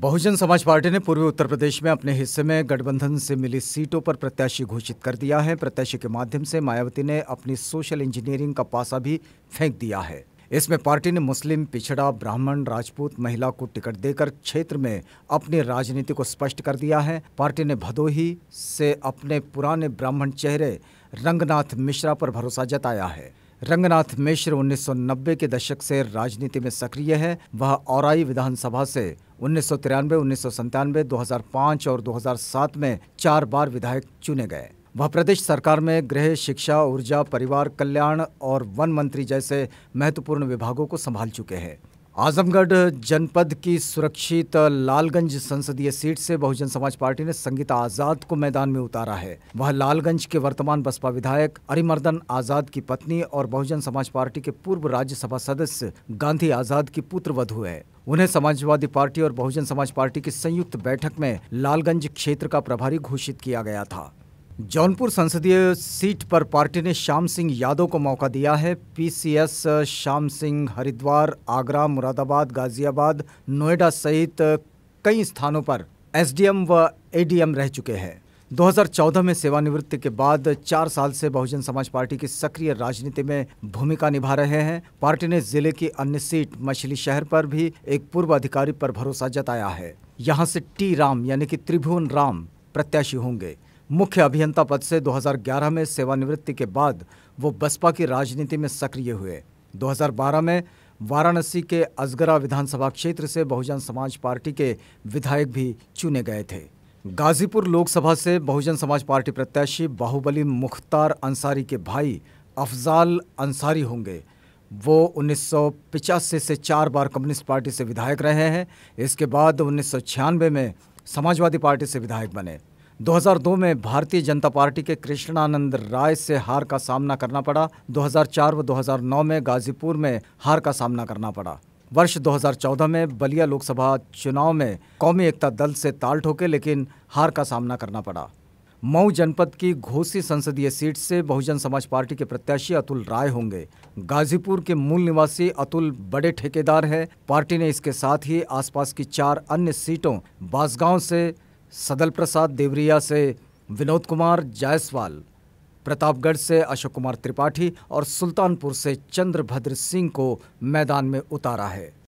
बहुजन समाज पार्टी ने पूर्वी उत्तर प्रदेश में अपने हिस्से में गठबंधन से मिली सीटों पर प्रत्याशी घोषित कर दिया है प्रत्याशी के माध्यम से मायावती ने अपनी सोशल इंजीनियरिंग का पासा भी फेंक दिया है इसमें पार्टी ने मुस्लिम पिछड़ा ब्राह्मण राजपूत महिला को टिकट देकर क्षेत्र में अपनी राजनीति को स्पष्ट कर दिया है पार्टी ने भदोही से अपने पुराने ब्राह्मण चेहरे रंगनाथ मिश्रा पर भरोसा जताया है रंगनाथ मिश्र 1990 के दशक से राजनीति में सक्रिय है वह औराई विधानसभा से उन्नीस सौ तिरानवे उन्नीस सौ संतानवे दो और 2007 में चार बार विधायक चुने गए वह प्रदेश सरकार में गृह शिक्षा ऊर्जा परिवार कल्याण और वन मंत्री जैसे महत्वपूर्ण विभागों को संभाल चुके हैं आजमगढ़ जनपद की सुरक्षित लालगंज संसदीय सीट से बहुजन समाज पार्टी ने संगीता आजाद को मैदान में उतारा है वह लालगंज के वर्तमान बसपा विधायक अरिमर्दन आजाद की पत्नी और बहुजन समाज पार्टी के पूर्व राज्यसभा सदस्य गांधी आजाद की पुत्र वधु है उन्हें समाजवादी पार्टी और बहुजन समाज पार्टी की संयुक्त बैठक में लालगंज क्षेत्र का प्रभारी घोषित किया गया था जौनपुर संसदीय सीट पर पार्टी ने श्याम सिंह यादव को मौका दिया है पीसीएस श्याम सिंह हरिद्वार आगरा मुरादाबाद गाजियाबाद नोएडा सहित कई स्थानों पर एसडीएम व एडीएम रह चुके हैं 2014 में सेवानिवृत्ति के बाद चार साल से बहुजन समाज पार्टी की सक्रिय राजनीति में भूमिका निभा रहे हैं पार्टी ने जिले की अन्य सीट मछली शहर पर भी एक पूर्व अधिकारी पर भरोसा जताया है यहाँ से टी राम यानी कि त्रिभुवन राम प्रत्याशी होंगे मुख्य अभियंता पद से 2011 में सेवानिवृत्ति के बाद वो बसपा की राजनीति में सक्रिय हुए 2012 में वाराणसी के अजगरा विधानसभा क्षेत्र से बहुजन समाज पार्टी के विधायक भी चुने गए थे गाजीपुर लोकसभा से बहुजन समाज पार्टी प्रत्याशी बाहुबली मुख्तार अंसारी के भाई अफजाल अंसारी होंगे वो उन्नीस से चार बार कम्युनिस्ट पार्टी से विधायक रहे हैं इसके बाद उन्नीस में समाजवादी पार्टी से विधायक बने 2002 में भारतीय जनता पार्टी के कृष्णानंद राय से हार का सामना करना पड़ा 2004 व 2009 में गाजीपुर में हार का सामना करना पड़ा वर्ष 2014 में बलिया लोकसभा चुनाव में कौमी एकता दल से ताल ठोके लेकिन हार का सामना करना पड़ा मऊ जनपद की घोसी संसदीय सीट से बहुजन समाज पार्टी के प्रत्याशी अतुल राय होंगे गाजीपुर के मूल निवासी अतुल बड़े ठेकेदार हैं पार्टी ने इसके साथ ही आसपास की चार अन्य सीटों बासगांव से सदल प्रसाद देवरिया से विनोद कुमार जायसवाल प्रतापगढ़ से अशोक कुमार त्रिपाठी और सुल्तानपुर से चंद्रभद्र सिंह को मैदान में उतारा है